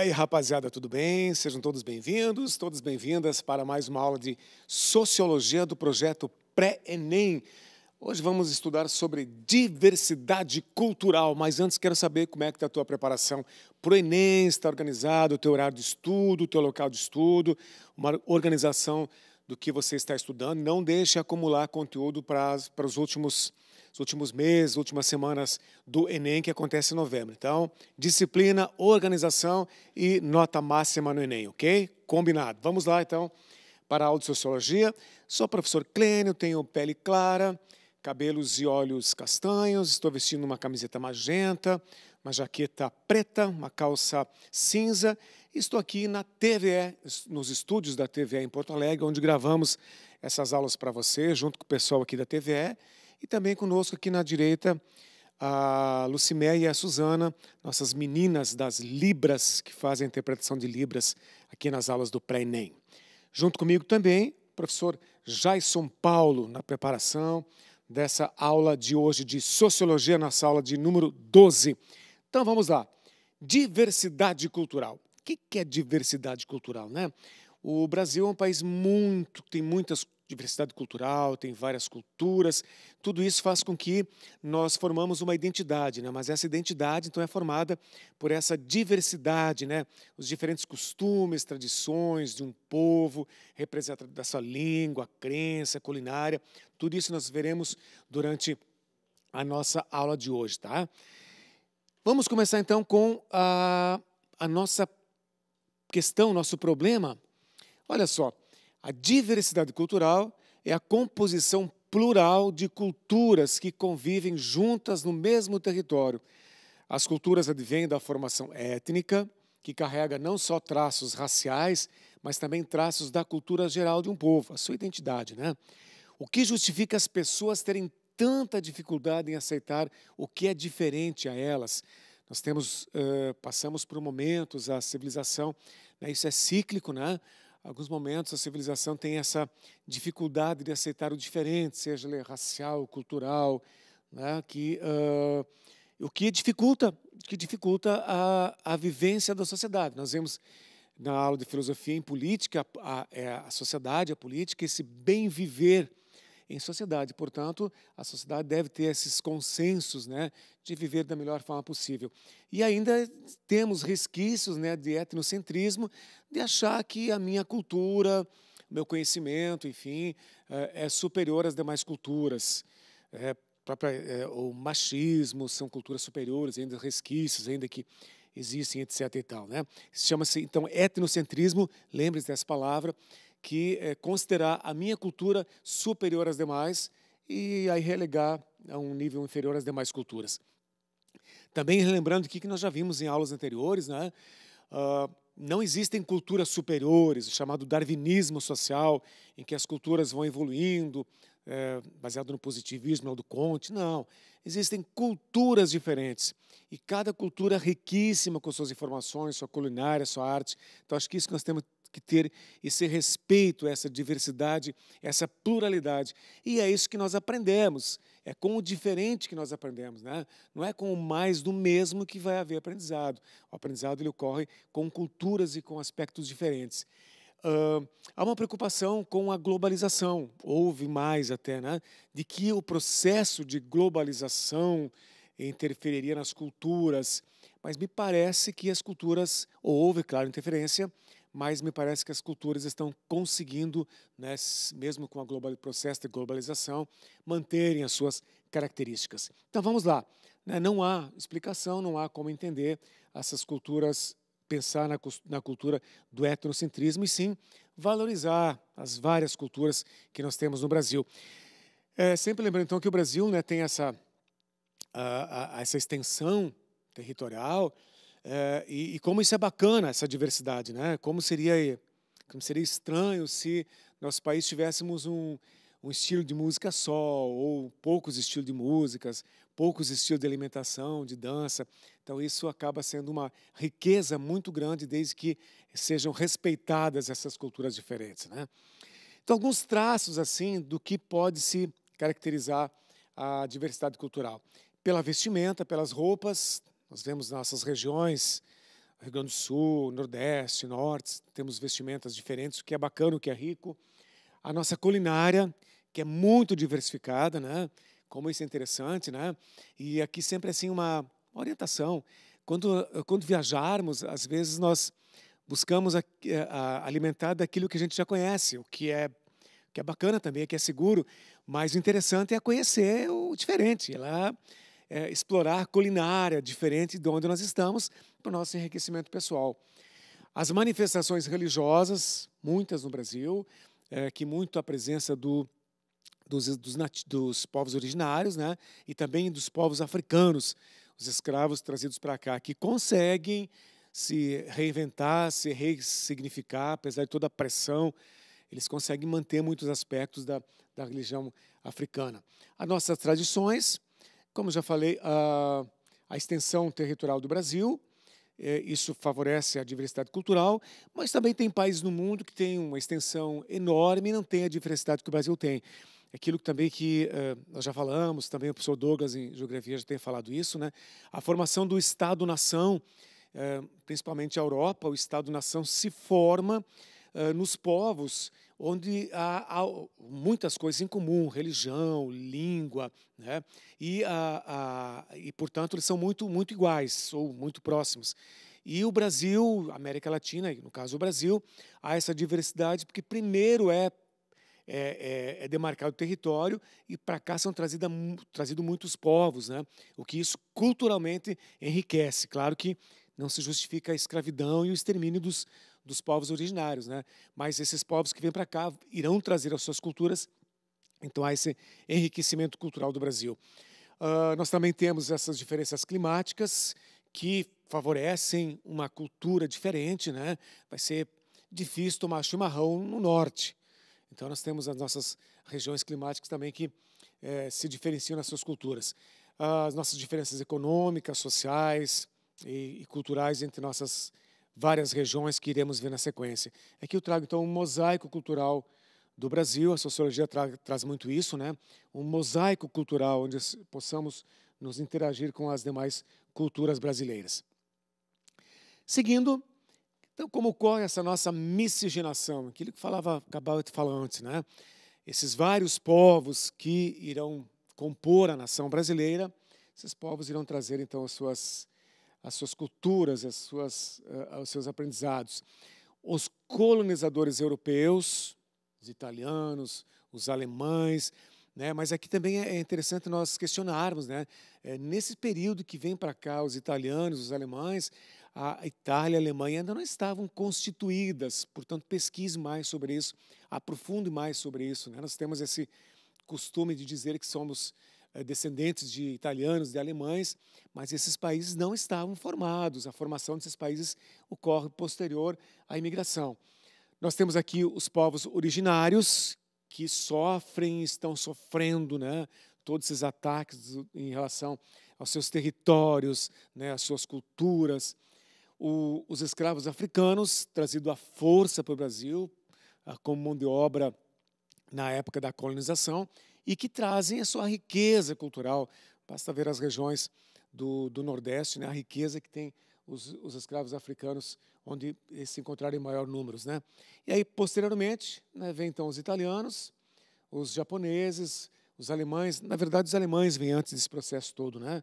aí, rapaziada, tudo bem? Sejam todos bem-vindos, todas bem-vindas para mais uma aula de Sociologia do Projeto Pré-ENEM. Hoje vamos estudar sobre diversidade cultural, mas antes quero saber como é que está a tua preparação para o Enem, está organizado o teu horário de estudo, o teu local de estudo, uma organização do que você está estudando. Não deixe acumular conteúdo para, para os últimos os últimos meses, últimas semanas do Enem, que acontece em novembro. Então, disciplina, organização e nota máxima no Enem, ok? Combinado. Vamos lá, então, para a sociologia. Sou professor Clênio, tenho pele clara, cabelos e olhos castanhos, estou vestindo uma camiseta magenta, uma jaqueta preta, uma calça cinza. Estou aqui na TVE, nos estúdios da TVE em Porto Alegre, onde gravamos essas aulas para você, junto com o pessoal aqui da TVE. E também conosco aqui na direita a Lucimé e a Suzana, nossas meninas das Libras, que fazem a interpretação de Libras aqui nas aulas do pré-ENEM. Junto comigo também, o professor Jaison Paulo, na preparação dessa aula de hoje de Sociologia, na aula de número 12. Então vamos lá. Diversidade cultural. O que é diversidade cultural, né? O Brasil é um país muito, tem muitas diversidade cultural, tem várias culturas. Tudo isso faz com que nós formamos uma identidade, né? Mas essa identidade então é formada por essa diversidade, né? Os diferentes costumes, tradições de um povo, representado da sua língua, crença, culinária. Tudo isso nós veremos durante a nossa aula de hoje, tá? Vamos começar então com a, a nossa questão, nosso problema. Olha só, a diversidade cultural é a composição plural de culturas que convivem juntas no mesmo território. As culturas advêm da formação étnica, que carrega não só traços raciais, mas também traços da cultura geral de um povo, a sua identidade, né? O que justifica as pessoas terem tanta dificuldade em aceitar o que é diferente a elas? Nós temos, uh, passamos por momentos a civilização, né? isso é cíclico, né? alguns momentos a civilização tem essa dificuldade de aceitar o diferente, seja ele racial, cultural, né, que, uh, o que dificulta, que dificulta a, a vivência da sociedade. Nós vemos na aula de filosofia em política a, a, é a sociedade, a política, esse bem viver em sociedade. Portanto, a sociedade deve ter esses consensos né, de viver da melhor forma possível. E ainda temos resquícios né, de etnocentrismo, de achar que a minha cultura, meu conhecimento, enfim, eh, é, superior às demais culturas. É, própria, é, o machismo são culturas superiores, ainda resquícios, ainda que existem, etc. E tal, né? Chama-se, então, etnocentrismo, lembre-se dessa palavra, que é considerar a minha cultura superior às demais e aí relegar a um nível inferior às demais culturas. Também relembrando aqui que nós já vimos em aulas anteriores, né? Uh, não existem culturas superiores, o chamado darwinismo social, em que as culturas vão evoluindo, é, baseado no positivismo do Conte. Não. Existem culturas diferentes. E cada cultura é riquíssima com suas informações, sua culinária, sua arte. Então, acho que isso que nós temos, que ter esse respeito, essa diversidade, essa pluralidade. E é isso que nós aprendemos. É com o diferente que nós aprendemos, né? Não é com o mais do mesmo que vai haver aprendizado. O aprendizado ele ocorre com culturas e com aspectos diferentes. Uh, há uma preocupação com a globalização, houve mais até, né? de que o processo de globalização interferiria nas culturas, mas me parece que as culturas, ou houve, claro, interferência, mas me parece que as culturas estão conseguindo, né, mesmo com o processo de globalização, manterem as suas características. Então vamos lá. Né, não há explicação, não há como entender essas culturas, pensar na, na cultura do etnocentrismo e sim valorizar as várias culturas que nós temos no Brasil. É, sempre lembrando então que o Brasil né, tem essa, a, a, essa extensão territorial, é, e, e, como isso é bacana, essa diversidade, né? Como seria, como seria estranho se nosso país tivéssemos um, um estilo de música só, ou poucos estilos de músicas, poucos estilos de alimentação, de dança. Então, isso acaba sendo uma riqueza muito grande, desde que sejam respeitadas essas culturas diferentes. Né? Então, alguns traços assim do que pode se caracterizar a diversidade cultural. Pela vestimenta, pelas roupas, nós vemos nossas regiões, Rio Grande do Sul, Nordeste, Norte, temos vestimentas diferentes, o que é bacana, o que é rico. A nossa culinária, que é muito diversificada, né? Como isso é interessante, né? E aqui sempre assim uma orientação. Quando quando viajarmos, às vezes nós buscamos a, a alimentar daquilo que a gente já conhece, o que é que é bacana também, que é seguro, mas o interessante é conhecer o diferente, lá é, explorar culinária diferente de onde nós estamos para o nosso enriquecimento pessoal. As manifestações religiosas, muitas no Brasil, é, que muito a presença do, dos, dos, dos povos originários né, e também dos povos africanos, os escravos trazidos para cá, que conseguem se reinventar, se ressignificar, apesar de toda a pressão, eles conseguem manter muitos aspectos da, da religião africana. As nossas tradições, como já falei, a, a extensão territorial do Brasil, é, isso favorece a diversidade cultural, mas também tem países no mundo que têm uma extensão enorme e não tem a diversidade que o Brasil tem. É aquilo que também que uh, nós já falamos, também o professor Douglas em Geografia já tem falado isso, né? a formação do Estado-nação, uh, principalmente a Europa, o Estado-nação se forma uh, nos povos onde há, há, muitas coisas em comum, religião, língua, né? e, a, a, e, portanto, eles são muito, muito iguais ou muito próximos. E o Brasil, América Latina, no caso o Brasil, há essa diversidade porque primeiro é é, é, é, demarcado o território e para cá são trazidos trazido muitos povos, né? o que isso culturalmente enriquece. Claro que não se justifica a escravidão e o extermínio dos, dos povos originários, né? Mas esses povos que vêm para cá irão trazer as suas culturas, então há esse enriquecimento cultural do Brasil. Uh, nós também temos essas diferenças climáticas que favorecem uma cultura diferente, né? Vai ser difícil tomar chimarrão no norte. Então nós temos as nossas regiões climáticas também que eh, se diferenciam nas suas culturas. Ah, as nossas diferenças econômicas, sociais e, e culturais entre nossas várias regiões que iremos ver na sequência. Aqui é eu trago então um mosaico cultural do Brasil, a sociologia tra traz muito isso, né? um mosaico cultural onde possamos nos interagir com as demais culturas brasileiras. Seguindo, então, como ocorre essa nossa miscigenação? Aquilo que falava Cabal de falar antes, né? Esses vários povos que irão compor a nação brasileira, esses povos irão trazer então as suas as suas culturas, as suas, uh, os seus aprendizados. Os colonizadores europeus, os italianos, os alemães, né? mas aqui também é, é interessante nós questionarmos. Né? É, nesse período que vem para cá os italianos, os alemães, a Itália e a Alemanha ainda não estavam constituídas, portanto, pesquise mais sobre isso, aprofunde mais sobre isso. Né? Nós temos esse costume de dizer que somos eh, descendentes de italianos, de alemães, mas esses países não estavam formados. A formação desses países ocorre posterior à imigração. Nós temos aqui os povos originários que sofrem, estão sofrendo, né, todos esses ataques em relação aos seus territórios, né, às suas culturas. O, os escravos africanos, trazidos à força para o Brasil, ah, como mão de obra na época da colonização, e que trazem a sua riqueza cultural. Basta ver as regiões do, do Nordeste, né, a riqueza que tem os, os, escravos africanos, onde se encontraram em maior números. Né? E aí, posteriormente, né, vem então os italianos, os japoneses, os alemães. Na verdade, os alemães vêm antes desse processo todo. Né?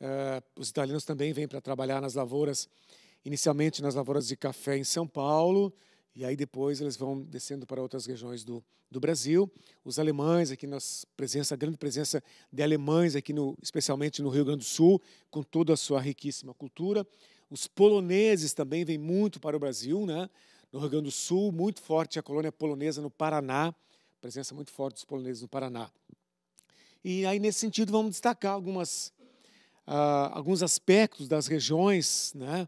Uh, os italianos também vêm para trabalhar nas lavouras, inicialmente nas lavouras de café em São Paulo, e aí depois eles vão descendo para outras regiões do, do Brasil. Os alemães, aqui nós presença, grande presença de alemães aqui no, especialmente no Rio Grande do Sul, com toda a sua riquíssima cultura. Os poloneses também vêm muito para o Brasil, né? No Rio Grande do Sul, muito forte a colônia polonesa no Paraná, presença muito forte dos poloneses no Paraná. E aí nesse sentido vamos destacar algumas uh, alguns aspectos das regiões, né?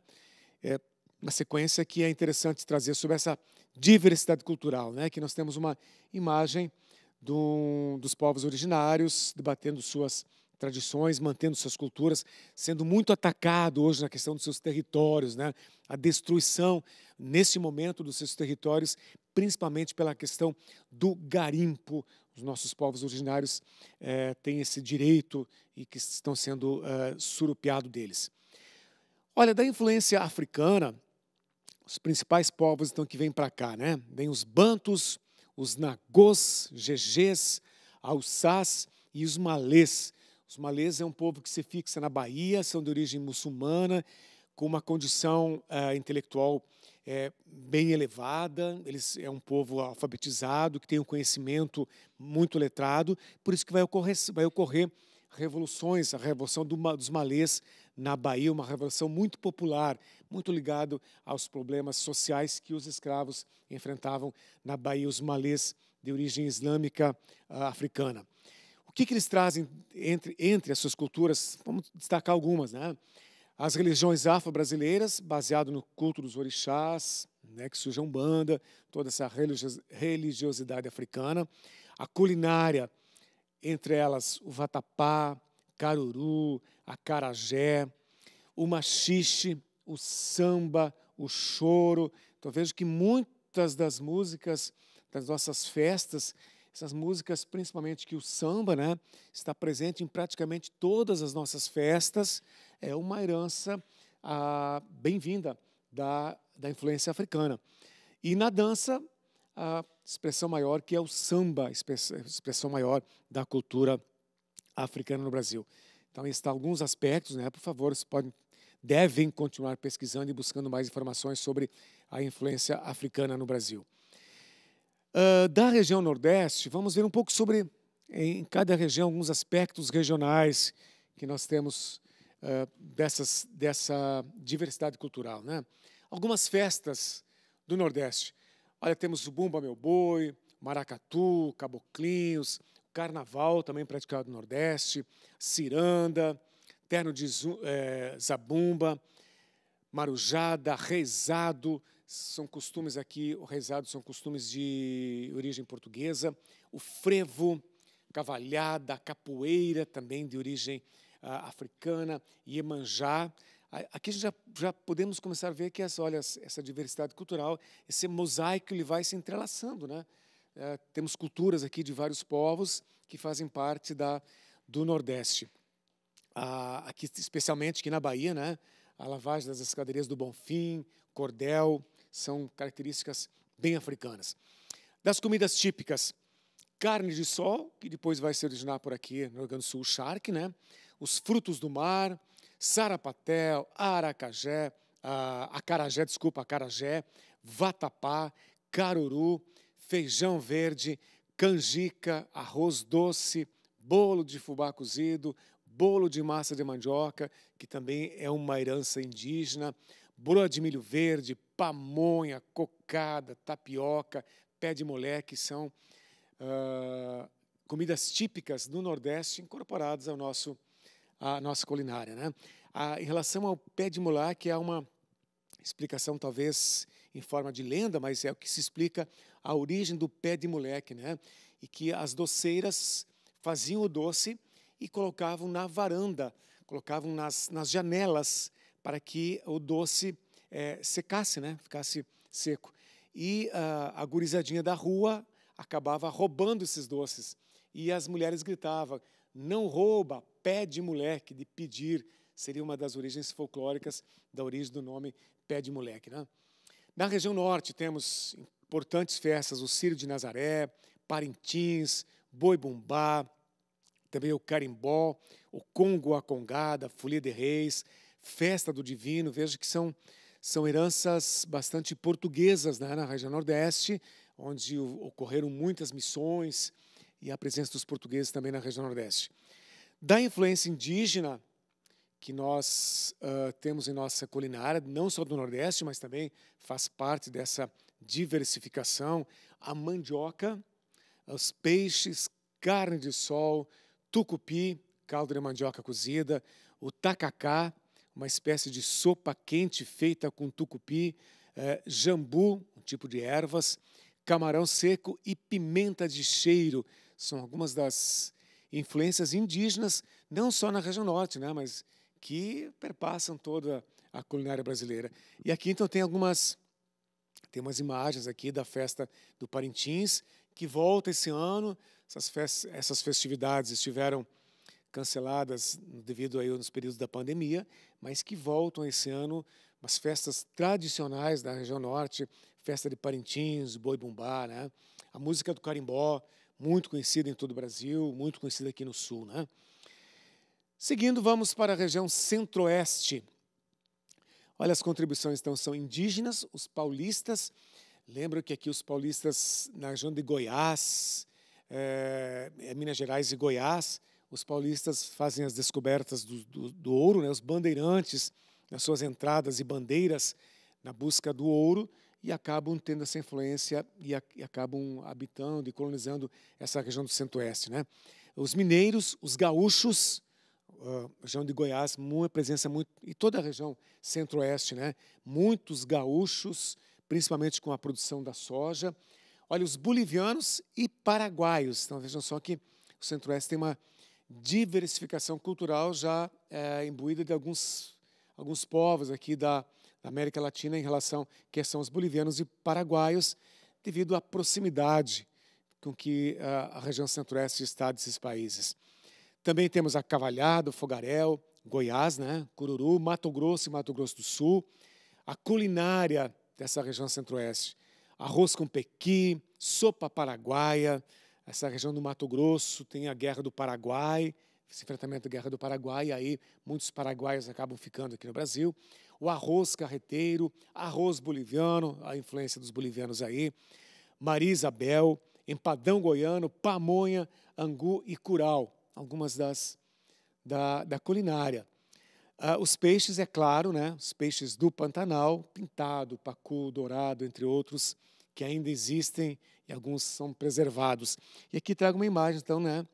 É, uma sequência que é interessante trazer sobre essa diversidade cultural, né? que nós temos uma imagem do, dos povos originários debatendo suas tradições, mantendo suas culturas, sendo muito atacado hoje na questão dos seus territórios, né? a destruição nesse momento dos seus territórios, principalmente pela questão do garimpo. Os nossos povos originários eh, têm esse direito e que estão sendo eh, deles. Olha, da influência africana, os principais povos então que vêm para cá, né? Vêm os bantos, os nagôs, gegês, alsás e os malês. Os malês é um povo que se fixa na Bahia, são de origem muçulmana, com uma condição uh, intelectual é, bem elevada, eles é um povo alfabetizado, que tem um conhecimento muito letrado, por isso que vai ocorrer, vai ocorrer revoluções, a revolução do, dos malês na Bahia, uma revolução muito popular muito ligado aos problemas sociais que os escravos enfrentavam na Bahia, os malês de origem islâmica uh, africana. O que, que, eles trazem entre, entre as suas culturas? Vamos destacar algumas. Né? As religiões afro-brasileiras, baseado no culto dos orixás, né, que surge a Umbanda, toda essa religiosidade africana. A culinária, entre elas o vatapá, caruru, acarajé, o machixe, o samba, o choro. Então vejo que muitas das músicas das nossas festas, essas músicas, principalmente que o samba, né, está presente em praticamente todas as nossas festas, é uma herança ah, bem-vinda da, da influência africana. E na dança, a expressão maior que é o samba, expressão maior da cultura africana no Brasil. Então, está alguns aspectos, né? Por favor, vocês podem devem continuar pesquisando e buscando mais informações sobre a influência africana no Brasil. Uh, da região Nordeste, vamos ver um pouco sobre, em cada região, alguns aspectos regionais que nós temos uh, dessas, dessa diversidade cultural. Né? Algumas festas do Nordeste. Olha, temos o Bumba Meu Boi, Maracatu, Caboclinhos, Carnaval, também praticado no Nordeste, Ciranda, terno de é, zabumba, marujada, rezado, são costumes aqui, o rezado são costumes de origem portuguesa, o frevo, cavalhada, capoeira também de origem ah, africana, Iemanjá. Aqui já, já podemos começar a ver que essa, olha, essa diversidade cultural, esse mosaico, ele vai se entrelaçando. Né? É, temos culturas aqui de vários povos que fazem parte da, do Nordeste ah, aqui especialmente aqui na Bahia, né? A lavagem das escadarias do Bonfim, cordel, são características bem africanas. Das comidas típicas, carne de sol, que depois vai se originar por aqui no Rio Grande do Sul, o charque, né? Os frutos do mar, sarapatel, aracajé, ah, acarajé, desculpa, acarajé, vatapá, caruru, feijão verde, canjica, arroz doce, bolo de fubá cozido, bolo de massa de mandioca, que também é uma herança indígena, bolo de milho verde, pamonha, cocada, tapioca, pé de moleque, são uh, comidas típicas do Nordeste incorporadas ao nosso, à nossa culinária. Né? em relação ao pé de moleque, há uma explicação talvez em forma de lenda, mas é o que se explica a origem do pé de moleque, né? E que as doceiras faziam o doce e colocavam na varanda, colocavam nas, nas janelas para que o doce é, secasse, né? ficasse seco. E uh, a gurizadinha da rua acabava roubando esses doces. E as mulheres gritavam: não rouba, pé de moleque, de pedir. Seria uma das origens folclóricas da origem do nome pé de moleque. Né? Na região norte temos importantes festas: o Círio de Nazaré, Parintins, Boi Bumbá, também o carimbó, o Congo Acongada, Folia de Reis, Festa do Divino. Veja que são, são heranças bastante portuguesas né, na região Nordeste, onde ocorreram muitas missões e a presença dos portugueses também na região Nordeste. Da influência indígena que nós uh, temos em nossa culinária, não só do Nordeste, mas também faz parte dessa diversificação, a mandioca, os peixes, carne de sol, tucupi, caldo de mandioca cozida, o tacacá, uma espécie de sopa quente feita com tucupi, eh, jambu, um tipo de ervas, camarão seco e pimenta de cheiro. São algumas das influências indígenas, não só na região norte, né, mas que perpassam toda a culinária brasileira. E aqui então tem algumas tem umas imagens aqui da festa do Parintins, que volta esse ano. Essas festividades estiveram canceladas devido aí aos períodos da pandemia, mas que voltam esse ano as festas tradicionais da região norte, festa de Parintins, Boi Bumbá, né? A música do carimbó, muito conhecida em todo o Brasil, muito conhecida aqui no sul, né? Seguindo, vamos para a região centro-oeste. Olha, as contribuições então são indígenas, os paulistas Lembro que aqui os paulistas, na região de Goiás, é, Minas Gerais e Goiás, os paulistas fazem as descobertas do, do, do ouro, né? os bandeirantes, nas suas entradas e bandeiras, na busca do ouro, e acabam tendo essa influência e, a, e acabam habitando e colonizando essa região do centro-oeste. Né? Os mineiros, os gaúchos, a região de Goiás, uma presença muito. e toda a região centro-oeste, né? muitos gaúchos principalmente com a produção da soja. Olha, os bolivianos e paraguaios. Então, vejam só que o Centro-Oeste tem uma diversificação cultural já é, imbuída de alguns, alguns povos aqui da, da América Latina em relação que são os bolivianos e paraguaios, devido à proximidade com que a, eh, a região centro-oeste está desses países. Também temos a Cavalhada, o Fogarel, Goiás, né? Cururu, Mato Grosso e Mato Grosso do Sul. A culinária dessa região centro-oeste. Arroz com pequi, sopa paraguaia, essa região do Mato Grosso tem a Guerra do Paraguai, esse enfrentamento da Guerra do Paraguai, aí muitos paraguaios acabam ficando aqui no Brasil. O arroz carreteiro, arroz boliviano, a influência dos bolivianos aí. Maria Isabel, empadão goiano, pamonha, angu e curau, algumas das da, da culinária. Ah, os peixes, é claro, né? os peixes do Pantanal, pintado, pacu, dourado, entre outros, que ainda existem e alguns são preservados. E aqui trago uma imagem, então, né?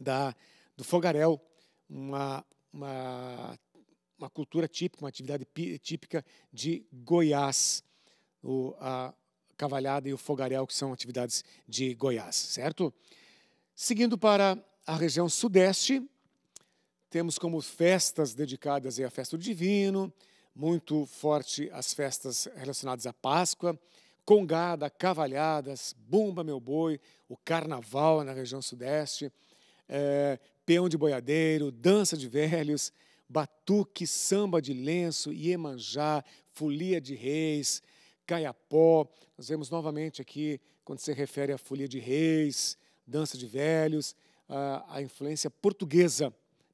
da, do fogaréu, uma, uma, uma cultura típica, uma atividade típica de Goiás. O, a cavalhada e o fogaréu, que são atividades de Goiás, certo? Seguindo para a região sudeste, temos como festas dedicadas à festa do divino, muito forte as festas relacionadas à Páscoa, Congada, Cavalhadas, Bumba Meu Boi, o Carnaval na região sudeste, é, Peão de Boiadeiro, Dança de Velhos, Batuque, Samba de Lenço, Iemanjá, Folia de Reis, Caiapó. Nós vemos novamente aqui, quando se refere à Folia de Reis, Dança de Velhos, a, a influência portuguesa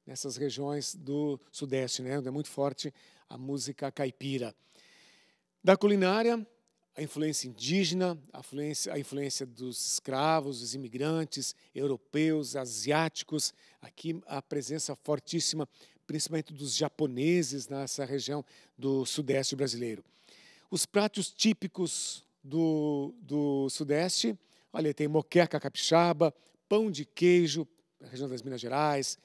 nessas regiões do Sudeste, né, onde é muito forte a música caipira. Da culinária, a influência indígena, a influência, a influência dos escravos, dos imigrantes, europeus, asiáticos, aqui a presença fortíssima, principalmente dos japoneses nessa região do Sudeste brasileiro. Os pratos típicos do, do Sudeste, olha, tem moqueca capixaba, pão de queijo, região das Minas Gerais,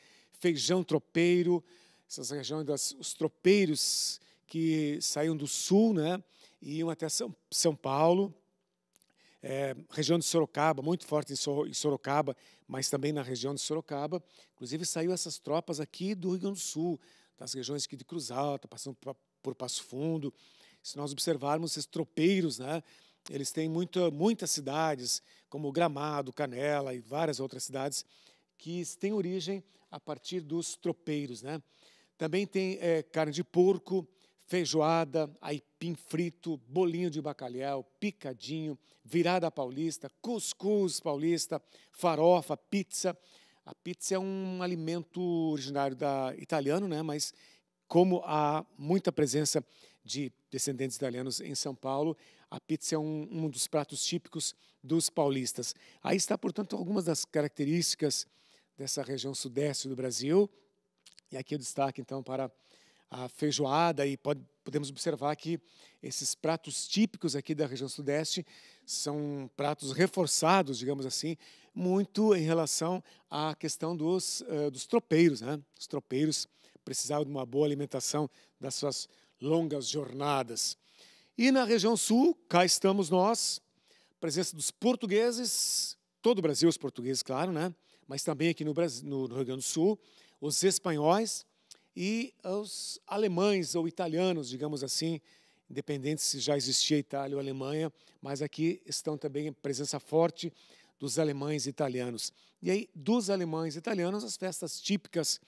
feijão tropeiro, essas regiões, das, os tropeiros que saíam do sul né, e iam até São, São Paulo, é, região de Sorocaba, muito forte em Sorocaba, mas também na região de Sorocaba. Inclusive, saiu essas tropas aqui do Rio Grande do Sul, das regiões aqui de Cruz Alta, passando por, por Passo Fundo. Se nós observarmos esses tropeiros, né, eles têm muito, muitas cidades, como Gramado, Canela e várias outras cidades que tem origem a partir dos tropeiros. Né? Também tem é, carne de porco, feijoada, aipim frito, bolinho de bacalhau, picadinho, virada paulista, cuscuz paulista, farofa, pizza. A pizza é um alimento originário da italiano, né? Mas como há muita presença de descendentes italianos em São Paulo, a pizza é um, um dos pratos típicos dos paulistas. Aí está, portanto, algumas das características dessa região sudeste do Brasil. E aqui o destaque, então, para a feijoada, e pode, podemos observar que esses pratos típicos aqui da região sudeste são pratos reforçados, digamos assim, muito em relação à questão dos, uh, dos tropeiros. Né? Os tropeiros precisavam de uma boa alimentação das suas longas jornadas. E na região sul, cá estamos nós, presença dos portugueses, todo o Brasil, os portugueses, claro, né? mas também aqui no, Brasil, no Rio Grande do Sul, os espanhóis e os alemães ou italianos, digamos assim, independente se já existia Itália ou Alemanha, mas aqui estão também a presença forte dos alemães e italianos. E aí, dos alemães e italianos, as festas típicas,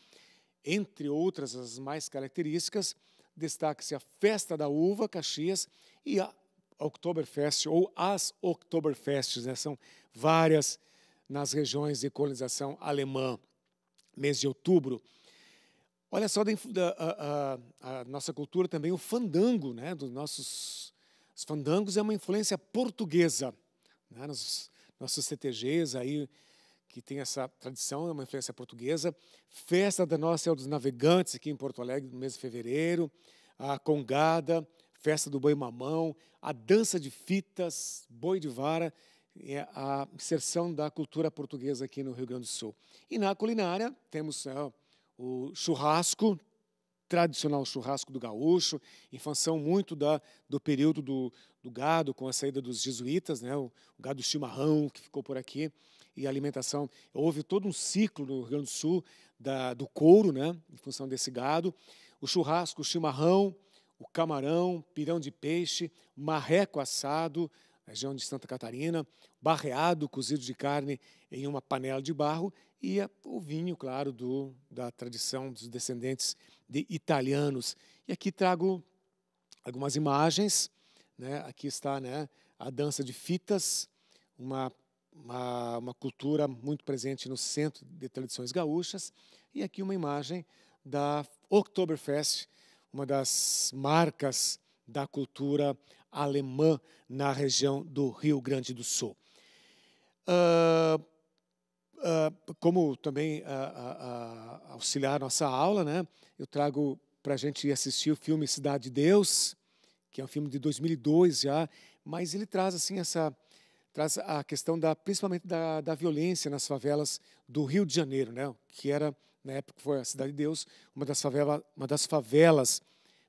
entre outras as mais características, destaca-se a Festa da Uva, Caxias, e a Oktoberfest, ou as Oktoberfests, né? são várias nas regiões de colonização alemã, mês de outubro. Olha só da, a, a, a nossa cultura também, o fandango, né, dos nossos os fandangos é uma influência portuguesa. Né, nos, nossos CTGs aí, que tem essa tradição, é uma influência portuguesa. Festa da Nossa Senhora dos Navegantes, aqui em Porto Alegre, no mês de fevereiro. A Congada, Festa do Boi Mamão, a Dança de Fitas, Boi de Vara, é a inserção da cultura portuguesa aqui no Rio Grande do Sul. E na culinária, temos é, o churrasco, tradicional churrasco do gaúcho, em função muito da, do período do, do gado, com a saída dos jesuítas, né, o, o gado chimarrão que ficou por aqui, e a alimentação. Houve todo um ciclo no Rio Grande do Sul da, do couro, né, em função desse gado. O churrasco, o chimarrão, o camarão, pirão de peixe, marreco assado, região de Santa Catarina, barreado, cozido de carne em uma panela de barro e é o vinho, claro, do, da tradição dos descendentes de italianos. E aqui trago algumas imagens. Né? Aqui está né, a dança de fitas, uma, uma, uma cultura muito presente no centro de tradições gaúchas. E aqui uma imagem da Oktoberfest, uma das marcas da cultura alemã na região do Rio Grande do Sul. Uh, uh, como também uh, auxiliar nossa aula, né, eu trago para a gente assistir o filme Cidade de Deus, que é um filme de 2002 já, mas ele traz assim essa traz a questão da principalmente da, da violência nas favelas do Rio de Janeiro, né, que era na época foi a Cidade de Deus, uma das favela, uma das favelas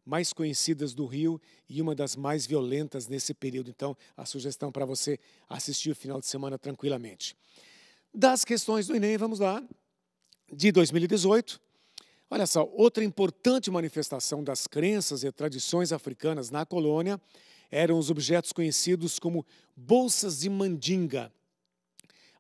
mais conhecidas do Rio e uma das mais violentas nesse período. Então, a sugestão para você assistir o final de semana tranquilamente. Das questões do Enem, vamos lá, de 2018. Olha só, outra importante manifestação das crenças e tradições africanas na colônia eram os objetos conhecidos como bolsas de mandinga.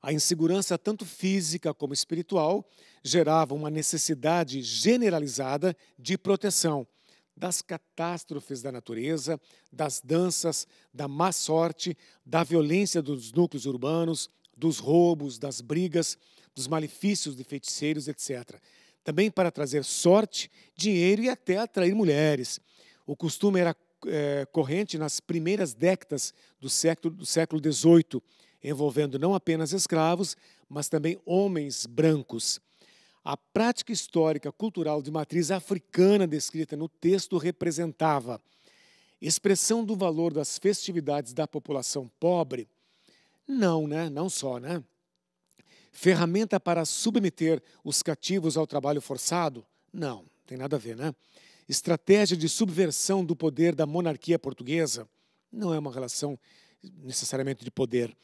A insegurança, tanto física como espiritual, gerava uma necessidade generalizada de proteção das catástrofes da natureza, das danças, da má sorte, da violência dos núcleos urbanos, dos roubos, das brigas, dos malefícios de feiticeiros, etc. Também para trazer sorte, dinheiro e até atrair mulheres. O costume era é, corrente nas primeiras décadas do século, do século XVIII, envolvendo não apenas escravos, mas também homens brancos. A prática histórica cultural de matriz africana descrita no texto representava expressão do valor das festividades da população pobre? Não, né? Não só, né? Ferramenta para submeter os cativos ao trabalho forçado? Não, tem nada a ver, né? Estratégia de subversão do poder da monarquia portuguesa? Não é uma relação necessariamente de poder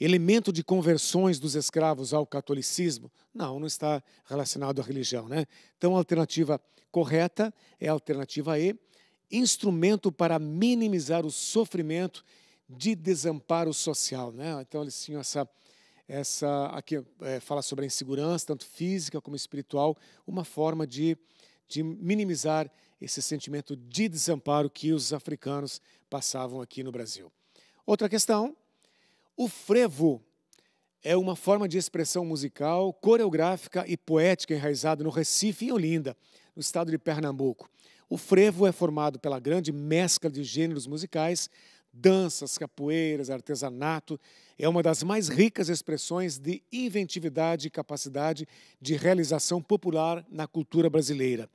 elemento de conversões dos escravos ao catolicismo? Não, não está relacionado à religião, né? Então a alternativa correta é a alternativa E, instrumento para minimizar o sofrimento de desamparo social, né? Então eles tinham essa essa aqui é, fala sobre a insegurança, tanto física como espiritual, uma forma de de minimizar esse sentimento de desamparo que os africanos passavam aqui no Brasil. Outra questão o frevo é uma forma de expressão musical, coreográfica e poética enraizada no Recife, em Olinda, no estado de Pernambuco. O frevo é formado pela grande mescla de gêneros musicais, danças, capoeiras, artesanato. É uma das mais ricas expressões de inventividade e capacidade de realização popular na cultura brasileira.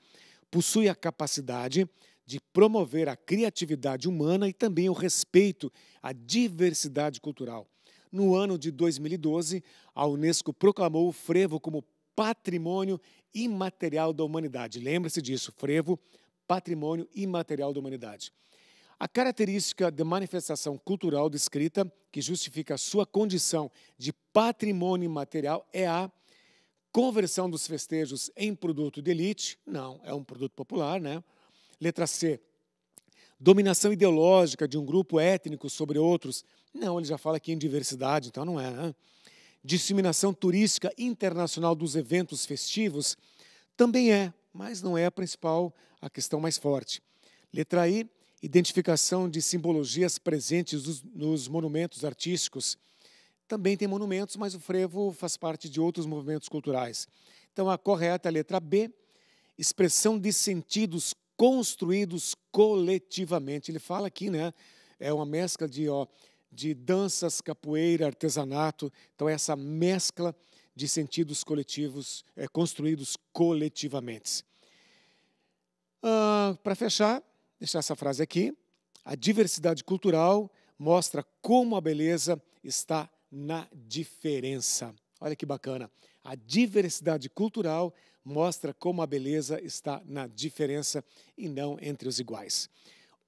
Possui a capacidade de promover a criatividade humana e também o respeito à diversidade cultural no ano de 2012, a Unesco proclamou o frevo como patrimônio imaterial da humanidade. Lembre-se disso, frevo, patrimônio imaterial da humanidade. A característica de manifestação cultural descrita, que justifica a sua condição de patrimônio imaterial, é a conversão dos festejos em produto de elite. Não, é um produto popular, né? Letra C, dominação ideológica de um grupo étnico sobre outros. Não, ele já fala aqui em diversidade, então não é. Né? Disseminação turística internacional dos eventos festivos também é, mas não é a principal, a questão mais forte. Letra I, identificação de simbologias presentes nos monumentos artísticos. Também tem monumentos, mas o frevo faz parte de outros movimentos culturais. Então, a correta é a letra B, expressão de sentidos construídos coletivamente. Ele fala aqui, né? É uma mescla de, ó, de danças, capoeira, artesanato. Então, é essa mescla de sentidos coletivos é, construídos coletivamente. Ah, Para fechar, deixar essa frase aqui. A diversidade cultural mostra como a beleza está na diferença. Olha que bacana. A diversidade cultural mostra como a beleza está na diferença e não entre os iguais.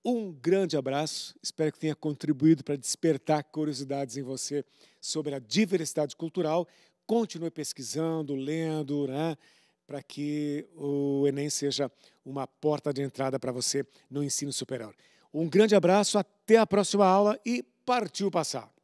Um grande abraço, espero que tenha contribuído para despertar curiosidades em você sobre a diversidade cultural. Continue pesquisando, lendo, né? para que o Enem seja uma porta de entrada para você no ensino superior. Um grande abraço, até a próxima aula e partiu passar!